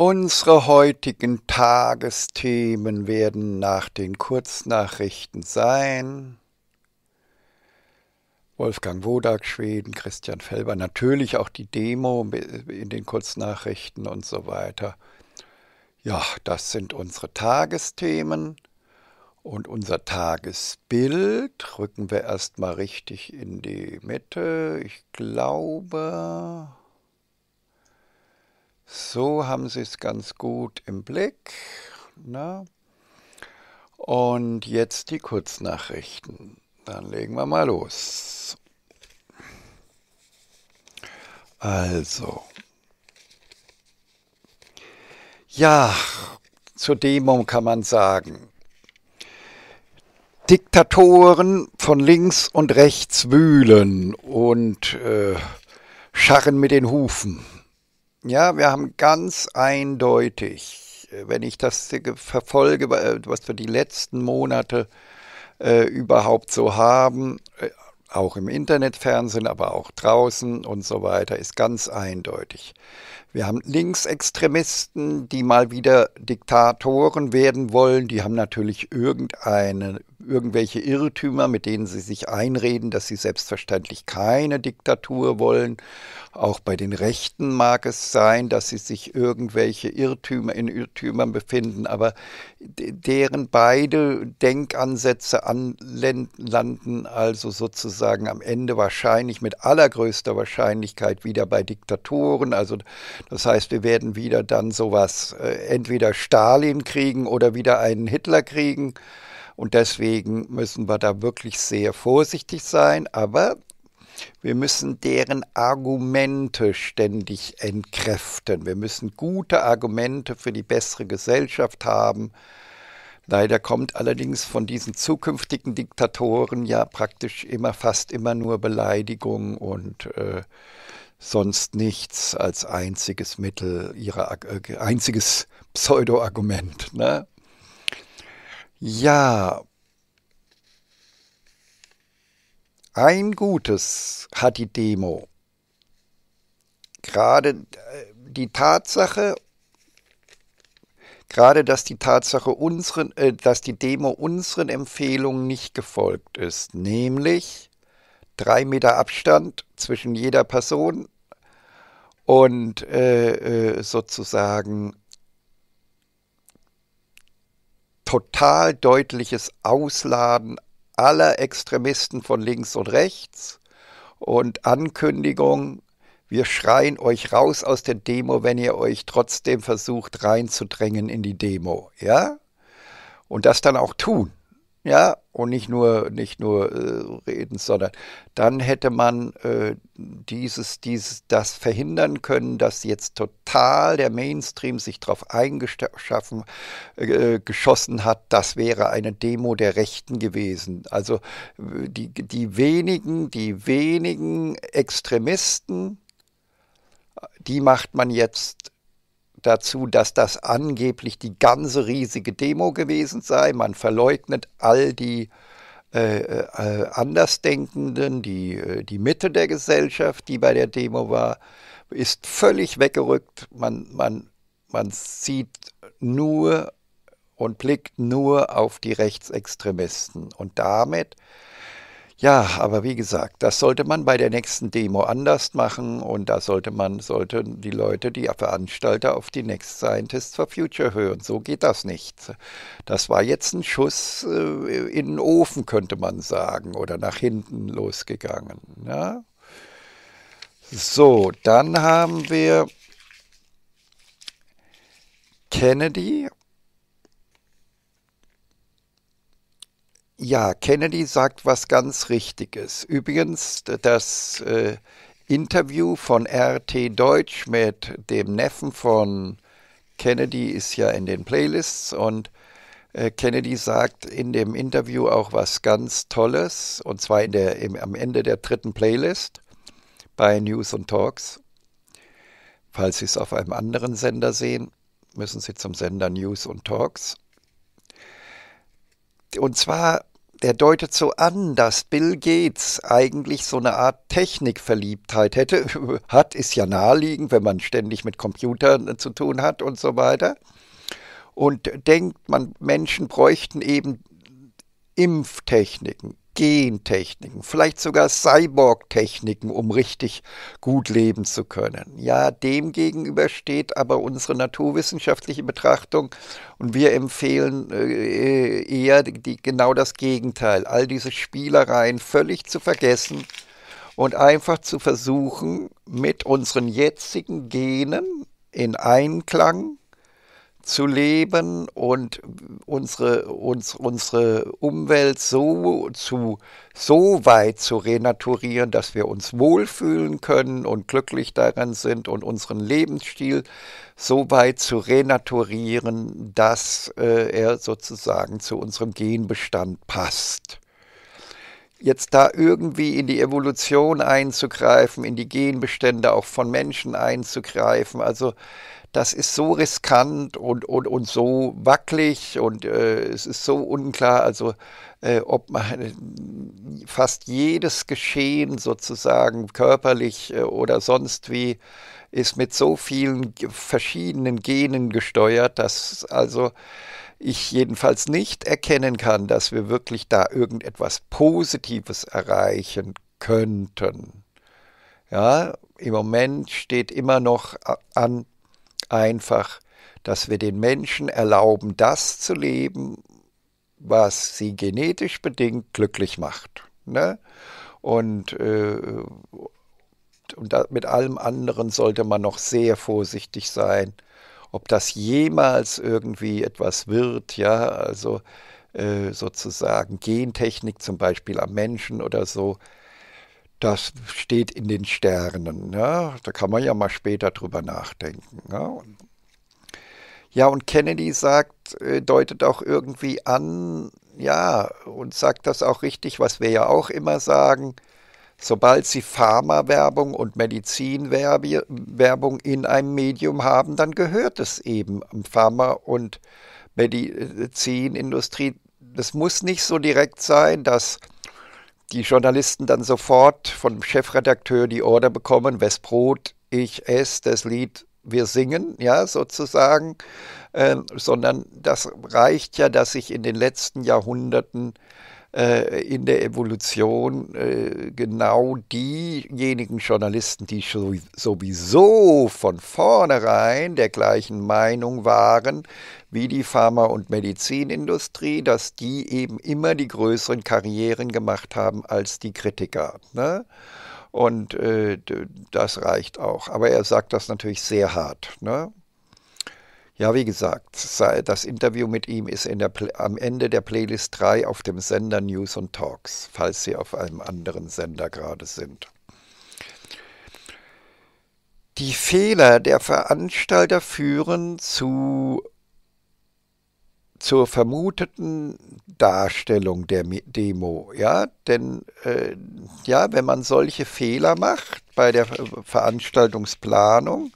Unsere heutigen Tagesthemen werden nach den Kurznachrichten sein. Wolfgang Wodak, Schweden, Christian Felber, natürlich auch die Demo in den Kurznachrichten und so weiter. Ja, das sind unsere Tagesthemen und unser Tagesbild. Rücken wir erstmal richtig in die Mitte. Ich glaube, so haben sie es ganz gut im Blick. Na? Ne? Und jetzt die Kurznachrichten. Dann legen wir mal los. Also. Ja, zur Demo kann man sagen. Diktatoren von links und rechts wühlen und äh, scharren mit den Hufen. Ja, wir haben ganz eindeutig, äh, wenn ich das verfolge, äh, was wir die letzten Monate äh, überhaupt so haben, äh, auch im Internetfernsehen, aber auch draußen und so weiter, ist ganz eindeutig. Wir haben Linksextremisten, die mal wieder Diktatoren werden wollen. Die haben natürlich irgendeine irgendwelche Irrtümer, mit denen sie sich einreden, dass sie selbstverständlich keine Diktatur wollen. Auch bei den Rechten mag es sein, dass sie sich irgendwelche Irrtümer in Irrtümern befinden, aber deren beide Denkansätze anlanden also sozusagen am Ende wahrscheinlich mit allergrößter Wahrscheinlichkeit wieder bei Diktatoren. Also das heißt, wir werden wieder dann sowas äh, entweder Stalin kriegen oder wieder einen Hitler kriegen. Und deswegen müssen wir da wirklich sehr vorsichtig sein. Aber wir müssen deren Argumente ständig entkräften. Wir müssen gute Argumente für die bessere Gesellschaft haben. Leider kommt allerdings von diesen zukünftigen Diktatoren ja praktisch immer, fast immer nur Beleidigung und äh, sonst nichts als einziges Mittel, ihrer, äh, einziges Pseudo-Argument. Ne? Ja, ein Gutes hat die Demo. Gerade äh, die Tatsache, gerade dass die Tatsache unseren, äh, dass die Demo unseren Empfehlungen nicht gefolgt ist, nämlich drei Meter Abstand zwischen jeder Person und äh, äh sozusagen total deutliches Ausladen aller Extremisten von links und rechts und Ankündigung, wir schreien euch raus aus der Demo, wenn ihr euch trotzdem versucht reinzudrängen in die Demo, ja? Und das dann auch tun ja, und nicht nur, nicht nur äh, reden, sondern dann hätte man äh, dieses, dieses, das verhindern können, dass jetzt total der Mainstream sich darauf eingeschaffen, äh, geschossen hat, das wäre eine Demo der Rechten gewesen. Also die, die wenigen, die wenigen Extremisten, die macht man jetzt dazu, dass das angeblich die ganze riesige Demo gewesen sei. Man verleugnet all die äh, äh, äh Andersdenkenden, die, äh, die Mitte der Gesellschaft, die bei der Demo war, ist völlig weggerückt. Man, man, man sieht nur und blickt nur auf die Rechtsextremisten. Und damit ja, aber wie gesagt, das sollte man bei der nächsten Demo anders machen und da sollte man, sollten die Leute, die Veranstalter auf die Next Scientists for Future hören. So geht das nicht. Das war jetzt ein Schuss äh, in den Ofen, könnte man sagen, oder nach hinten losgegangen. Ja? So, dann haben wir Kennedy Ja, Kennedy sagt was ganz Richtiges. Übrigens, das äh, Interview von RT Deutsch mit dem Neffen von Kennedy ist ja in den Playlists und äh, Kennedy sagt in dem Interview auch was ganz Tolles, und zwar in der, im, am Ende der dritten Playlist bei News und Talks. Falls Sie es auf einem anderen Sender sehen, müssen Sie zum Sender News und Talks. Und zwar, der deutet so an, dass Bill Gates eigentlich so eine Art Technikverliebtheit hätte. hat, ist ja naheliegend, wenn man ständig mit Computern äh, zu tun hat und so weiter. Und denkt, man, Menschen bräuchten eben Impftechniken, Gentechniken, vielleicht sogar Cyborg-Techniken, um richtig gut leben zu können. Ja, demgegenüber steht aber unsere naturwissenschaftliche Betrachtung und wir empfehlen äh, eher die, genau das Gegenteil. All diese Spielereien völlig zu vergessen und einfach zu versuchen, mit unseren jetzigen Genen in Einklang zu leben und unsere, uns, unsere Umwelt so, zu, so weit zu renaturieren, dass wir uns wohlfühlen können und glücklich darin sind und unseren Lebensstil so weit zu renaturieren, dass äh, er sozusagen zu unserem Genbestand passt jetzt da irgendwie in die Evolution einzugreifen, in die Genbestände auch von Menschen einzugreifen. Also das ist so riskant und, und, und so wackelig und äh, es ist so unklar, also äh, ob man fast jedes Geschehen sozusagen körperlich äh, oder sonst wie ist mit so vielen verschiedenen Genen gesteuert, dass also ich jedenfalls nicht erkennen kann, dass wir wirklich da irgendetwas Positives erreichen könnten. Ja, im Moment steht immer noch an einfach, dass wir den Menschen erlauben, das zu leben, was sie genetisch bedingt glücklich macht. Ne? Und, äh, und da, mit allem anderen sollte man noch sehr vorsichtig sein, ob das jemals irgendwie etwas wird, ja, also äh, sozusagen Gentechnik zum Beispiel am Menschen oder so, das steht in den Sternen. Ne? Da kann man ja mal später drüber nachdenken. Ne? Ja, und Kennedy sagt, äh, deutet auch irgendwie an, ja, und sagt das auch richtig, was wir ja auch immer sagen, sobald sie Pharmawerbung und Medizinwerbung in einem Medium haben, dann gehört es eben Pharma- und Medizinindustrie. Das muss nicht so direkt sein, dass die Journalisten dann sofort vom Chefredakteur die Order bekommen, Westbrot, ich esse das Lied wir singen, ja, sozusagen, äh, sondern das reicht ja, dass sich in den letzten Jahrhunderten äh, in der Evolution äh, genau diejenigen Journalisten, die sowieso von vornherein der gleichen Meinung waren wie die Pharma- und Medizinindustrie, dass die eben immer die größeren Karrieren gemacht haben als die Kritiker. Ne? Und äh, das reicht auch. Aber er sagt das natürlich sehr hart. Ne? Ja, wie gesagt, das Interview mit ihm ist am Ende der Playlist 3 auf dem Sender News und Talks, falls Sie auf einem anderen Sender gerade sind. Die Fehler der Veranstalter führen zu zur vermuteten Darstellung der Demo, ja, denn äh, ja, wenn man solche Fehler macht bei der Veranstaltungsplanung,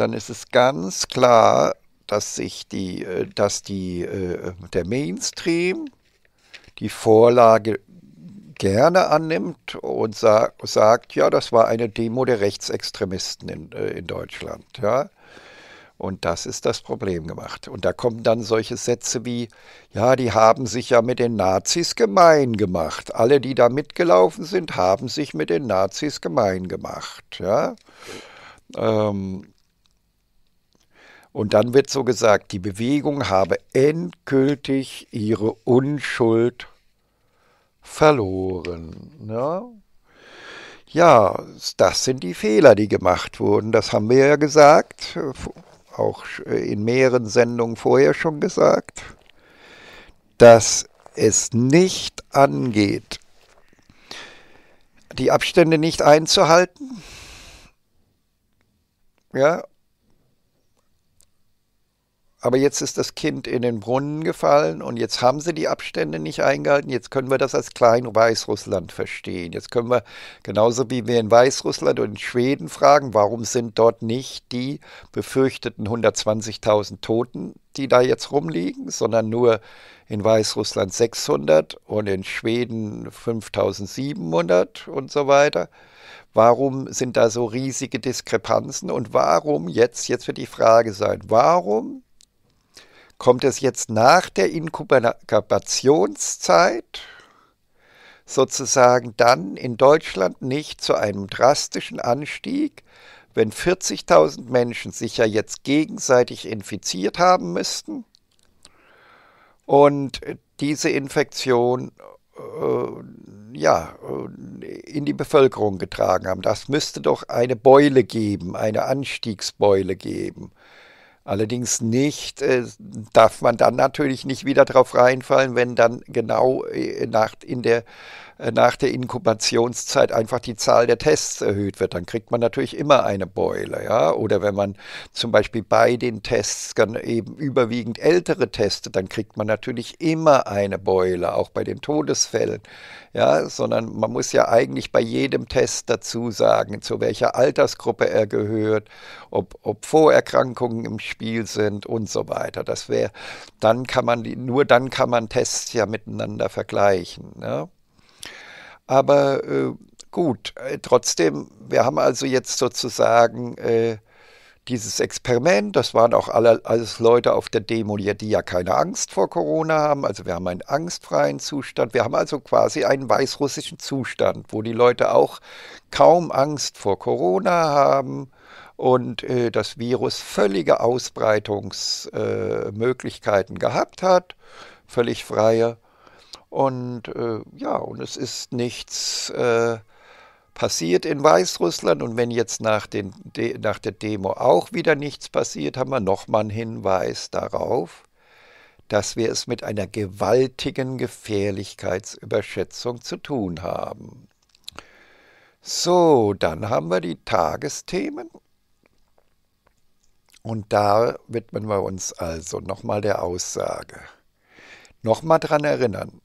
dann ist es ganz klar, dass sich die, äh, dass die, äh, der Mainstream die Vorlage gerne annimmt und sa sagt, ja, das war eine Demo der Rechtsextremisten in, äh, in Deutschland. Ja? Und das ist das Problem gemacht. Und da kommen dann solche Sätze wie, ja, die haben sich ja mit den Nazis gemein gemacht. Alle, die da mitgelaufen sind, haben sich mit den Nazis gemein gemacht. Ja? Ähm, und dann wird so gesagt, die Bewegung habe endgültig ihre Unschuld verloren. Ja? Ne? ja, das sind die Fehler, die gemacht wurden. Das haben wir ja gesagt, auch in mehreren Sendungen vorher schon gesagt, dass es nicht angeht, die Abstände nicht einzuhalten. Ja, aber jetzt ist das Kind in den Brunnen gefallen und jetzt haben sie die Abstände nicht eingehalten. Jetzt können wir das als klein Weißrussland verstehen. Jetzt können wir genauso wie wir in Weißrussland und in Schweden fragen, warum sind dort nicht die befürchteten 120.000 Toten, die da jetzt rumliegen, sondern nur in Weißrussland 600 und in Schweden 5700 und so weiter. Warum sind da so riesige Diskrepanzen und warum jetzt, jetzt wird die Frage sein, warum Kommt es jetzt nach der Inkubationszeit sozusagen dann in Deutschland nicht zu einem drastischen Anstieg, wenn 40.000 Menschen sich ja jetzt gegenseitig infiziert haben müssten und diese Infektion äh, ja, äh, in die Bevölkerung getragen haben. Das müsste doch eine Beule geben, eine Anstiegsbeule geben. Allerdings nicht, äh, darf man dann natürlich nicht wieder drauf reinfallen, wenn dann genau äh, nach, in der äh, nach der Inkubationszeit einfach die Zahl der Tests erhöht wird, dann kriegt man natürlich immer eine Beule. Ja? Oder wenn man zum Beispiel bei den Tests dann eben überwiegend ältere testet, dann kriegt man natürlich immer eine Beule, auch bei den Todesfällen. Ja? Sondern man muss ja eigentlich bei jedem Test dazu sagen, zu welcher Altersgruppe er gehört, ob, ob Vorerkrankungen im Spiel sind und so weiter. Das wäre, dann kann man, nur dann kann man Tests ja miteinander vergleichen. Ja? Aber äh, gut, äh, trotzdem, wir haben also jetzt sozusagen äh, dieses Experiment, das waren auch alle, alles Leute auf der Demo, die ja keine Angst vor Corona haben. Also wir haben einen angstfreien Zustand. Wir haben also quasi einen weißrussischen Zustand, wo die Leute auch kaum Angst vor Corona haben und äh, das Virus völlige Ausbreitungsmöglichkeiten äh, gehabt hat, völlig freie. Und äh, ja, und es ist nichts äh, passiert in Weißrussland. Und wenn jetzt nach, den, de, nach der Demo auch wieder nichts passiert, haben wir nochmal einen Hinweis darauf, dass wir es mit einer gewaltigen Gefährlichkeitsüberschätzung zu tun haben. So, dann haben wir die Tagesthemen. Und da widmen wir uns also nochmal der Aussage. Nochmal daran erinnern,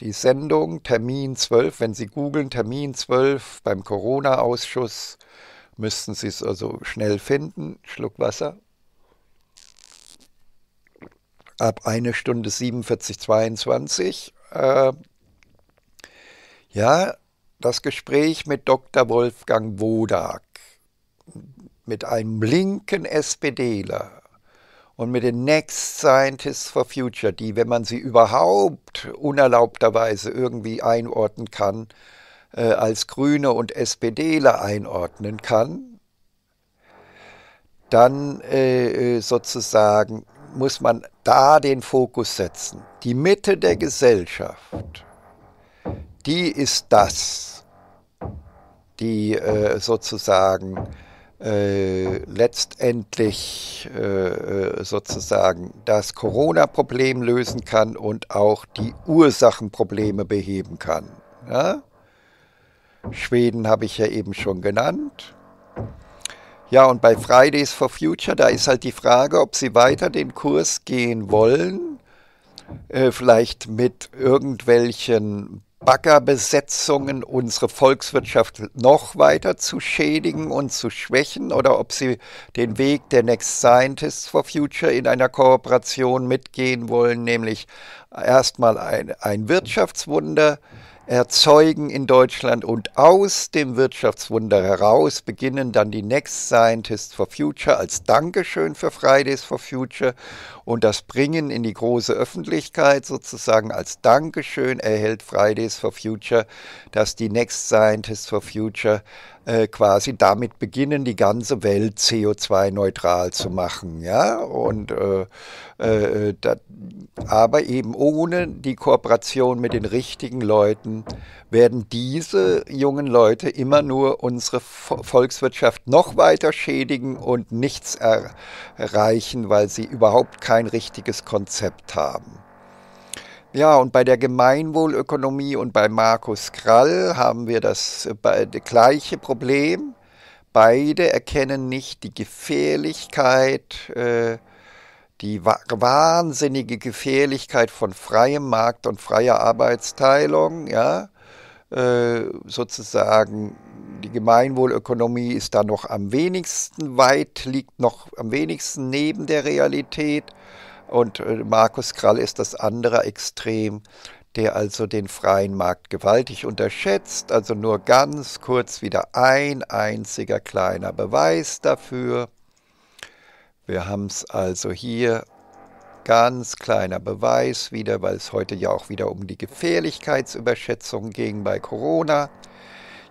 die Sendung Termin 12, wenn Sie googeln Termin 12 beim Corona-Ausschuss, müssten Sie es also schnell finden. Schluck Wasser. Ab 1 Stunde 47,22. Äh, ja, das Gespräch mit Dr. Wolfgang Wodak mit einem linken SPDler und mit den Next Scientists for Future, die, wenn man sie überhaupt unerlaubterweise irgendwie einordnen kann, äh, als Grüne und SPDler einordnen kann, dann äh, äh, sozusagen muss man da den Fokus setzen. Die Mitte der Gesellschaft, die ist das, die äh, sozusagen äh, letztendlich äh, äh, sozusagen das Corona-Problem lösen kann und auch die Ursachenprobleme beheben kann. Ja? Schweden habe ich ja eben schon genannt. Ja, und bei Fridays for Future, da ist halt die Frage, ob sie weiter den Kurs gehen wollen, äh, vielleicht mit irgendwelchen Baggerbesetzungen unsere Volkswirtschaft noch weiter zu schädigen und zu schwächen oder ob sie den Weg der Next Scientists for Future in einer Kooperation mitgehen wollen, nämlich erstmal ein, ein Wirtschaftswunder erzeugen in Deutschland und aus dem Wirtschaftswunder heraus beginnen dann die Next Scientists for Future als Dankeschön für Fridays for Future und das Bringen in die große Öffentlichkeit sozusagen als Dankeschön erhält Fridays for Future, dass die Next Scientists for Future äh, quasi damit beginnen, die ganze Welt CO2-neutral zu machen. Ja? Und, äh, äh, äh, da, aber eben ohne die Kooperation mit den richtigen Leuten werden diese jungen Leute immer nur unsere Volkswirtschaft noch weiter schädigen und nichts er erreichen, weil sie überhaupt kein richtiges Konzept haben. Ja, und bei der Gemeinwohlökonomie und bei Markus Krall haben wir das äh, gleiche Problem. Beide erkennen nicht die Gefährlichkeit, äh, die wahnsinnige Gefährlichkeit von freiem Markt und freier Arbeitsteilung, ja, äh, sozusagen die Gemeinwohlökonomie ist da noch am wenigsten weit, liegt noch am wenigsten neben der Realität. Und äh, Markus Krall ist das andere Extrem, der also den freien Markt gewaltig unterschätzt. Also nur ganz kurz wieder ein einziger kleiner Beweis dafür. Wir haben es also hier ganz kleiner Beweis wieder, weil es heute ja auch wieder um die Gefährlichkeitsüberschätzung ging bei Corona.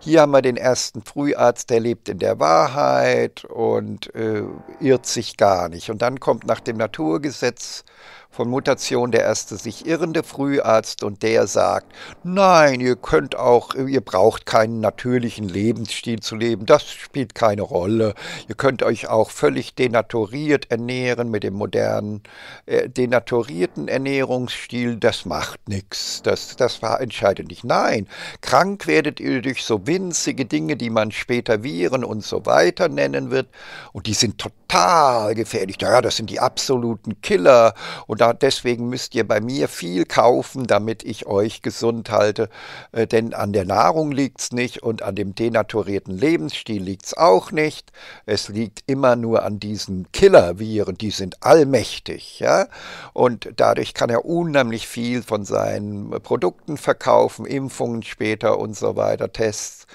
Hier haben wir den ersten Früharzt, der lebt in der Wahrheit und äh, irrt sich gar nicht. Und dann kommt nach dem Naturgesetz von Mutation der erste sich irrende Früharzt und der sagt, nein, ihr könnt auch, ihr braucht keinen natürlichen Lebensstil zu leben, das spielt keine Rolle. Ihr könnt euch auch völlig denaturiert ernähren mit dem modernen, äh, denaturierten Ernährungsstil, das macht nichts, das, das war entscheidet nicht. Nein, krank werdet ihr durch so winzige Dinge, die man später Viren und so weiter nennen wird und die sind total gefährlich. Naja, das sind die absoluten Killer und da, deswegen müsst ihr bei mir viel kaufen, damit ich euch gesund halte. Äh, denn an der Nahrung liegt's nicht und an dem denaturierten Lebensstil liegt's auch nicht. Es liegt immer nur an diesen Killerviren, die sind allmächtig. Ja? Und dadurch kann er unheimlich viel von seinen Produkten verkaufen, Impfungen später und so weiter, Tests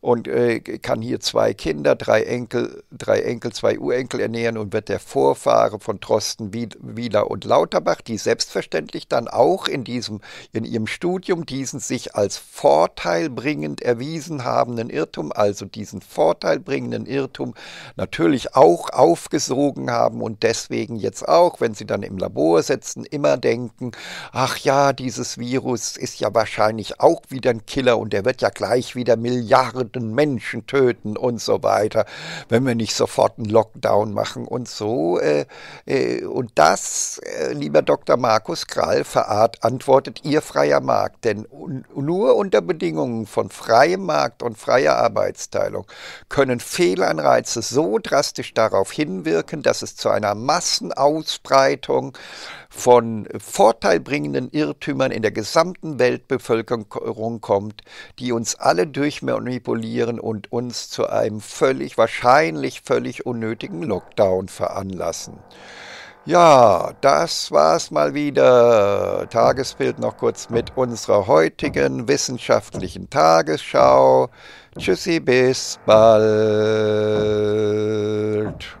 und äh, kann hier zwei Kinder, drei Enkel, drei Enkel, zwei Urenkel ernähren und wird der Vorfahre von Trosten, Wieler und Lauterbach, die selbstverständlich dann auch in diesem, in ihrem Studium diesen sich als vorteilbringend erwiesen habenden Irrtum, also diesen vorteilbringenden Irrtum natürlich auch aufgesogen haben und deswegen jetzt auch, wenn sie dann im Labor sitzen, immer denken, ach ja, dieses Virus ist ja wahrscheinlich auch wieder ein Killer und der wird ja gleich wieder Milliarden Milliarden Menschen töten und so weiter, wenn wir nicht sofort einen Lockdown machen und so. Äh, äh, und das, äh, lieber Dr. Markus Krall, verart, antwortet Ihr freier Markt. Denn nur unter Bedingungen von freiem Markt und freier Arbeitsteilung können Fehlanreize so drastisch darauf hinwirken, dass es zu einer Massenausbreitung von vorteilbringenden Irrtümern in der gesamten Weltbevölkerung kommt, die uns alle durchmanipulieren kontrollieren und uns zu einem völlig, wahrscheinlich völlig unnötigen Lockdown veranlassen. Ja, das war's mal wieder. Tagesbild noch kurz mit unserer heutigen wissenschaftlichen Tagesschau. Tschüssi, bis bald.